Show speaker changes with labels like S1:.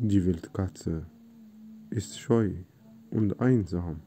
S1: Die Wildkatze ist scheu und einsam.